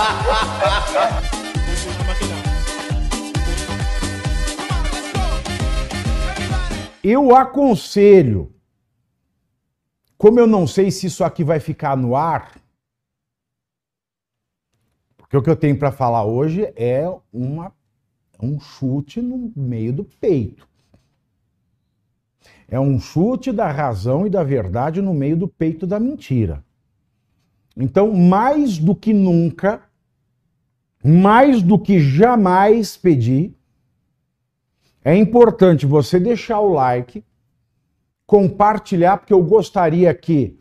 Eu aconselho, como eu não sei se isso aqui vai ficar no ar, porque o que eu tenho para falar hoje é uma, um chute no meio do peito. É um chute da razão e da verdade no meio do peito da mentira. Então, mais do que nunca, mais do que jamais pedi, é importante você deixar o like, compartilhar, porque eu gostaria que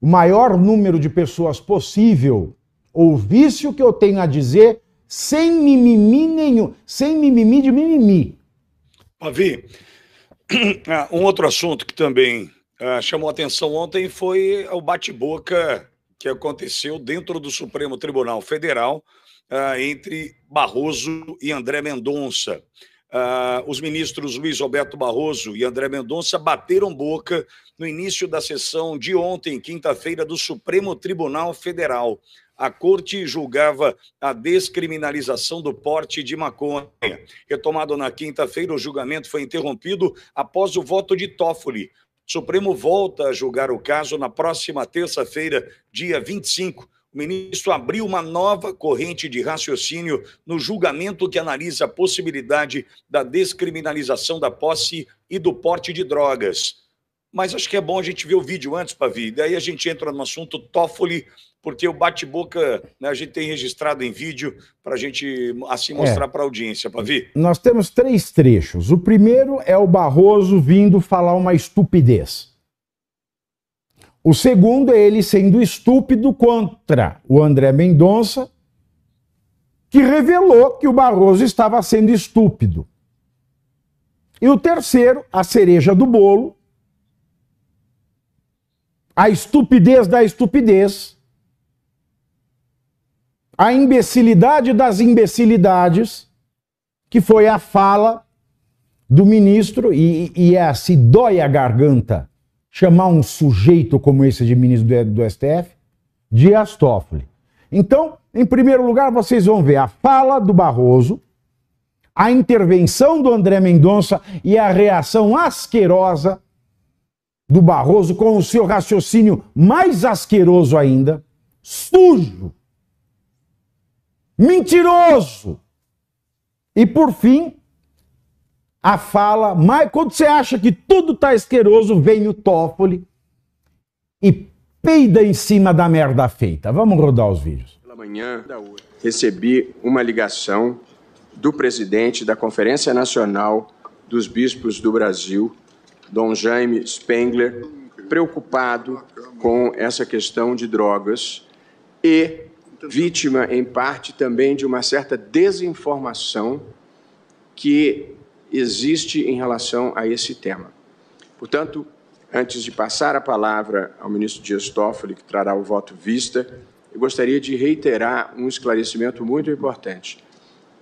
o maior número de pessoas possível ouvisse o que eu tenho a dizer sem mimimi nenhum, sem mimimi de mimimi. Davi, ah, um outro assunto que também uh, chamou atenção ontem foi o bate-boca que aconteceu dentro do Supremo Tribunal Federal uh, entre Barroso e André Mendonça. Uh, os ministros Luiz Roberto Barroso e André Mendonça bateram boca no início da sessão de ontem, quinta-feira, do Supremo Tribunal Federal. A corte julgava a descriminalização do porte de maconha. Retomado na quinta-feira, o julgamento foi interrompido após o voto de Toffoli, Supremo volta a julgar o caso na próxima terça-feira, dia 25. O ministro abriu uma nova corrente de raciocínio no julgamento que analisa a possibilidade da descriminalização da posse e do porte de drogas. Mas acho que é bom a gente ver o vídeo antes, Pavi. Daí a gente entra no assunto Toffoli porque o bate-boca né, a gente tem registrado em vídeo para a gente assim é. mostrar é. para a audiência, Pavi. Nós temos três trechos. O primeiro é o Barroso vindo falar uma estupidez. O segundo é ele sendo estúpido contra o André Mendonça, que revelou que o Barroso estava sendo estúpido. E o terceiro, a cereja do bolo, a estupidez da estupidez, a imbecilidade das imbecilidades, que foi a fala do ministro, e, e é, se assim, dói a garganta chamar um sujeito como esse de ministro do, do STF de Astófoli. Então, em primeiro lugar, vocês vão ver a fala do Barroso, a intervenção do André Mendonça e a reação asquerosa do Barroso com o seu raciocínio mais asqueroso ainda, sujo, mentiroso. E por fim, a fala, mas quando você acha que tudo está asqueroso, vem o Toffoli e peida em cima da merda feita. Vamos rodar os vídeos. Pela manhã, recebi uma ligação do presidente da Conferência Nacional dos Bispos do Brasil, Dom Jaime Spengler, preocupado com essa questão de drogas e vítima, em parte, também de uma certa desinformação que existe em relação a esse tema. Portanto, antes de passar a palavra ao ministro Dias Toffoli, que trará o voto vista, eu gostaria de reiterar um esclarecimento muito importante.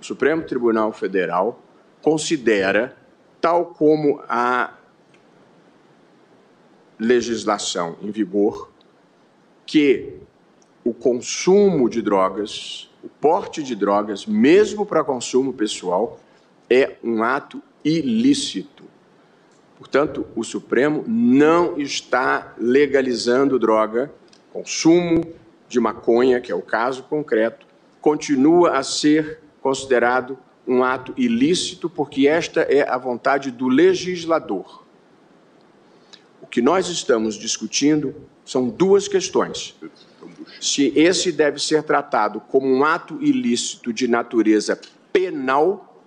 O Supremo Tribunal Federal considera, tal como a legislação em vigor, que o consumo de drogas, o porte de drogas, mesmo para consumo pessoal, é um ato ilícito. Portanto, o Supremo não está legalizando droga, consumo de maconha, que é o caso concreto, continua a ser considerado um ato ilícito, porque esta é a vontade do legislador. O que nós estamos discutindo são duas questões se esse deve ser tratado como um ato ilícito de natureza penal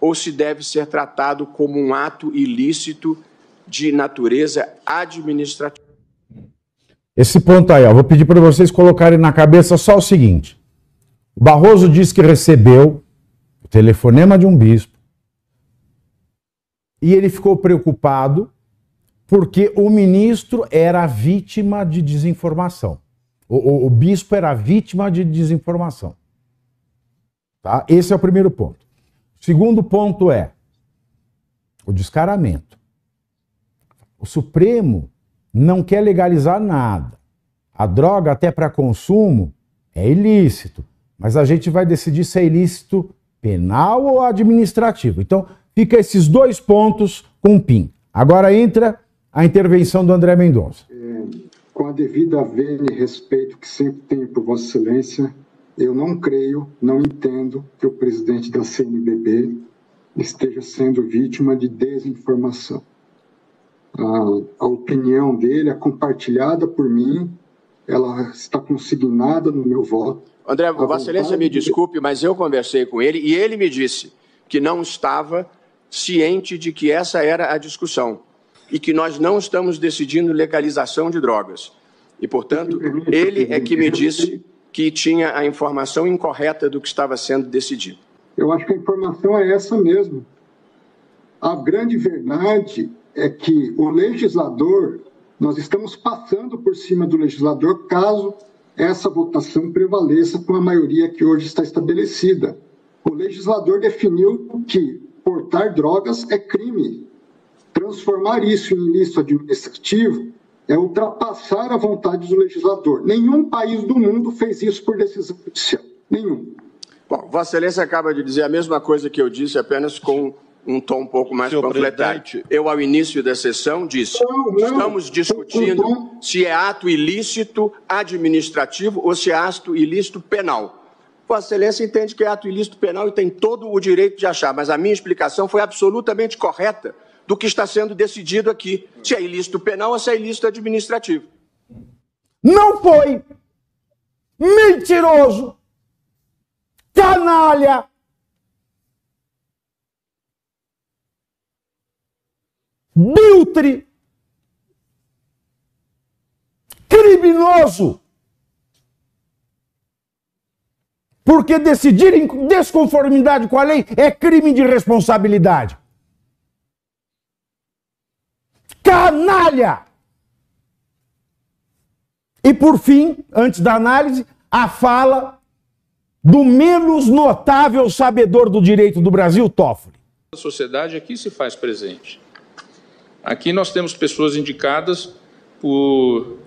ou se deve ser tratado como um ato ilícito de natureza administrativa. Esse ponto aí, eu vou pedir para vocês colocarem na cabeça só o seguinte: o Barroso diz que recebeu o telefonema de um bispo e ele ficou preocupado porque o ministro era vítima de desinformação. O, o, o bispo era vítima de desinformação. Tá? Esse é o primeiro ponto. segundo ponto é o descaramento. O Supremo não quer legalizar nada. A droga, até para consumo, é ilícito, mas a gente vai decidir se é ilícito penal ou administrativo. Então, fica esses dois pontos com o PIN. Agora entra a intervenção do André Mendonça com a devida vênia e respeito que sempre tenho por Vossa Excelência, eu não creio, não entendo que o presidente da CNBB esteja sendo vítima de desinformação. A, a opinião dele é compartilhada por mim, ela está consignada no meu voto. André, a Vossa Excelência, me desculpe, mas eu conversei com ele e ele me disse que não estava ciente de que essa era a discussão e que nós não estamos decidindo legalização de drogas. E, portanto, ele é que me disse que tinha a informação incorreta do que estava sendo decidido. Eu acho que a informação é essa mesmo. A grande verdade é que o legislador, nós estamos passando por cima do legislador caso essa votação prevaleça com a maioria que hoje está estabelecida. O legislador definiu que portar drogas é crime. Transformar isso em ilícito administrativo é ultrapassar a vontade do legislador. Nenhum país do mundo fez isso por decisão judicial. Nenhum. Bom, Vossa Excelência acaba de dizer a mesma coisa que eu disse, apenas com um tom um pouco mais Senhor completante. Eu, ao início da sessão, disse: não, não. estamos discutindo não, se é ato ilícito administrativo ou se é ato ilícito penal. Vossa Excelência entende que é ato ilícito penal e tem todo o direito de achar, mas a minha explicação foi absolutamente correta do que está sendo decidido aqui, se é ilícito penal ou se é ilícito administrativo. Não foi mentiroso, canalha. Biltre, criminoso, porque decidir em desconformidade com a lei é crime de responsabilidade canalha! E por fim, antes da análise, a fala do menos notável sabedor do direito do Brasil, Toffoli. A sociedade aqui se faz presente. Aqui nós temos pessoas indicadas por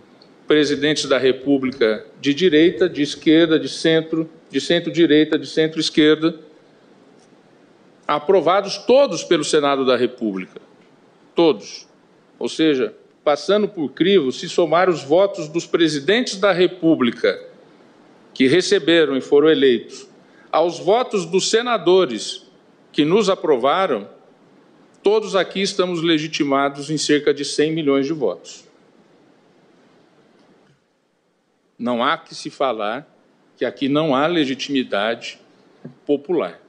presidentes da República de direita, de esquerda, de centro, de centro-direita, de centro-esquerda, aprovados todos pelo Senado da República. Todos ou seja, passando por crivo, se somar os votos dos presidentes da República que receberam e foram eleitos, aos votos dos senadores que nos aprovaram, todos aqui estamos legitimados em cerca de 100 milhões de votos. Não há que se falar que aqui não há legitimidade popular.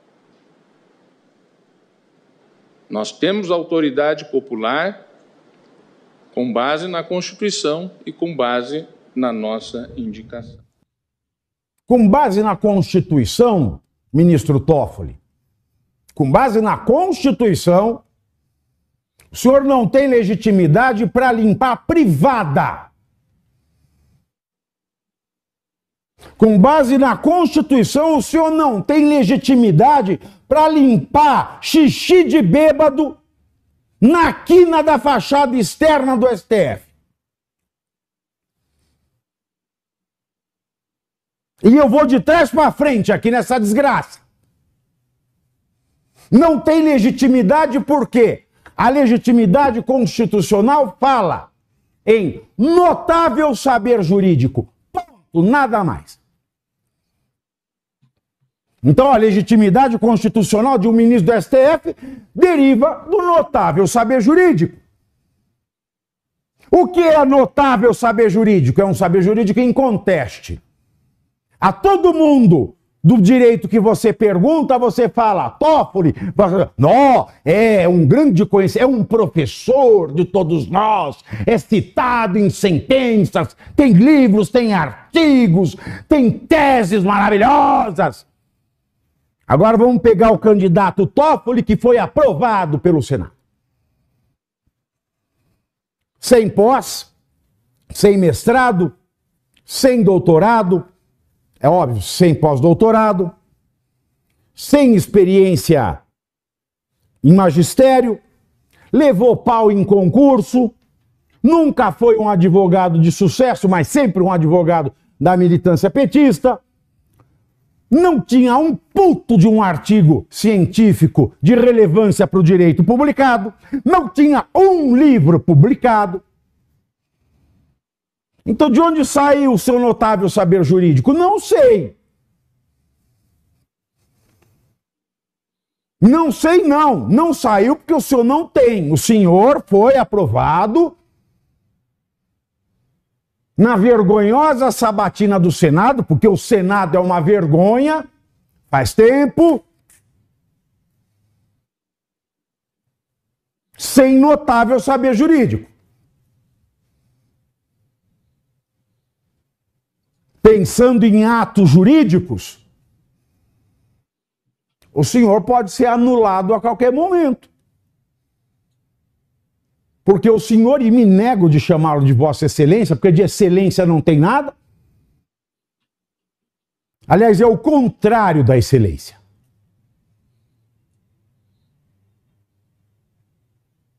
Nós temos autoridade popular com base na Constituição e com base na nossa indicação. Com base na Constituição, ministro Toffoli, com base na Constituição, o senhor não tem legitimidade para limpar a privada. Com base na Constituição, o senhor não tem legitimidade para limpar xixi de bêbado na quina da fachada externa do STF. E eu vou de trás para frente aqui nessa desgraça. Não tem legitimidade porque a legitimidade constitucional fala em notável saber jurídico. Ponto, nada mais. Então, a legitimidade constitucional de um ministro do STF deriva do notável saber jurídico. O que é notável saber jurídico? É um saber jurídico inconteste. A todo mundo do direito que você pergunta, você fala, Toffoli, não, é um grande conhecedor, é um professor de todos nós, é citado em sentenças, tem livros, tem artigos, tem teses maravilhosas. Agora vamos pegar o candidato Toffoli, que foi aprovado pelo Senado. Sem pós, sem mestrado, sem doutorado, é óbvio, sem pós-doutorado, sem experiência em magistério, levou pau em concurso, nunca foi um advogado de sucesso, mas sempre um advogado da militância petista não tinha um puto de um artigo científico de relevância para o direito publicado, não tinha um livro publicado. Então, de onde saiu o seu notável saber jurídico? Não sei. Não sei, não. Não saiu porque o senhor não tem. O senhor foi aprovado na vergonhosa sabatina do Senado, porque o Senado é uma vergonha, faz tempo, sem notável saber jurídico. Pensando em atos jurídicos, o senhor pode ser anulado a qualquer momento porque o senhor e me nego de chamá-lo de Vossa Excelência, porque de excelência não tem nada. Aliás, é o contrário da excelência.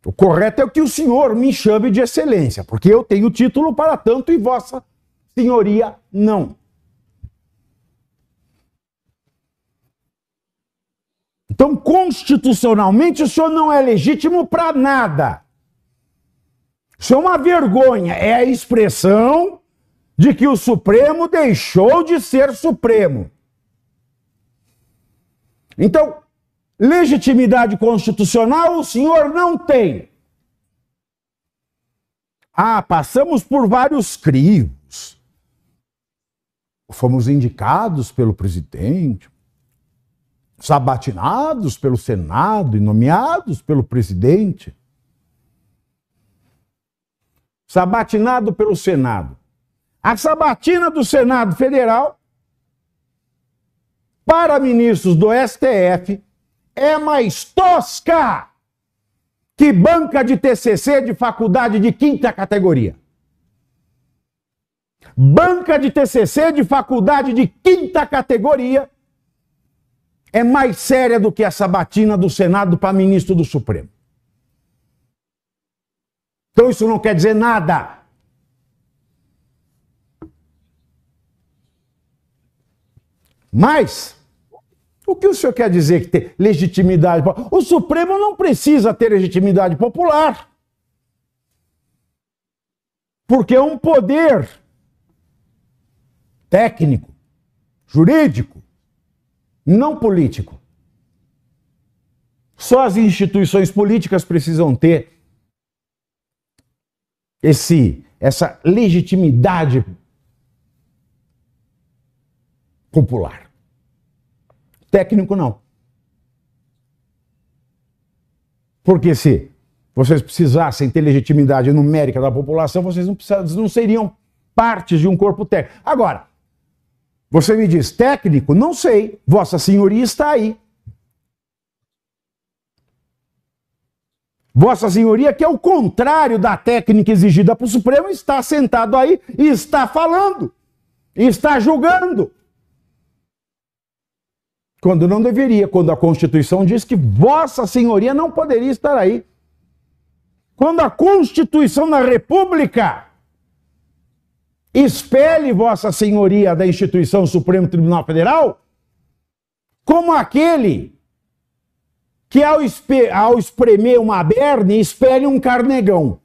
O correto é que o senhor me chame de excelência, porque eu tenho título para tanto e vossa senhoria não. Então, constitucionalmente, o senhor não é legítimo para nada. Isso é uma vergonha, é a expressão de que o Supremo deixou de ser Supremo. Então, legitimidade constitucional o senhor não tem. Ah, passamos por vários crios. Fomos indicados pelo presidente, sabatinados pelo Senado e nomeados pelo presidente sabatinado pelo Senado. A sabatina do Senado Federal para ministros do STF é mais tosca que banca de TCC de faculdade de quinta categoria. Banca de TCC de faculdade de quinta categoria é mais séria do que a sabatina do Senado para ministro do Supremo. Então isso não quer dizer nada. Mas, o que o senhor quer dizer que tem legitimidade popular? O Supremo não precisa ter legitimidade popular. Porque é um poder técnico, jurídico, não político. Só as instituições políticas precisam ter esse essa legitimidade popular. Técnico não. Porque se vocês precisassem ter legitimidade numérica da população, vocês não, não seriam partes de um corpo técnico. Agora, você me diz, técnico? Não sei. Vossa Senhoria está aí. Vossa Senhoria, que é o contrário da técnica exigida para o Supremo, está sentado aí e está falando, e está julgando. Quando não deveria, quando a Constituição diz que Vossa Senhoria não poderia estar aí. Quando a Constituição da República expele Vossa Senhoria da instituição Supremo Tribunal Federal, como aquele que ao, espremer uma berne, espere um carnegão.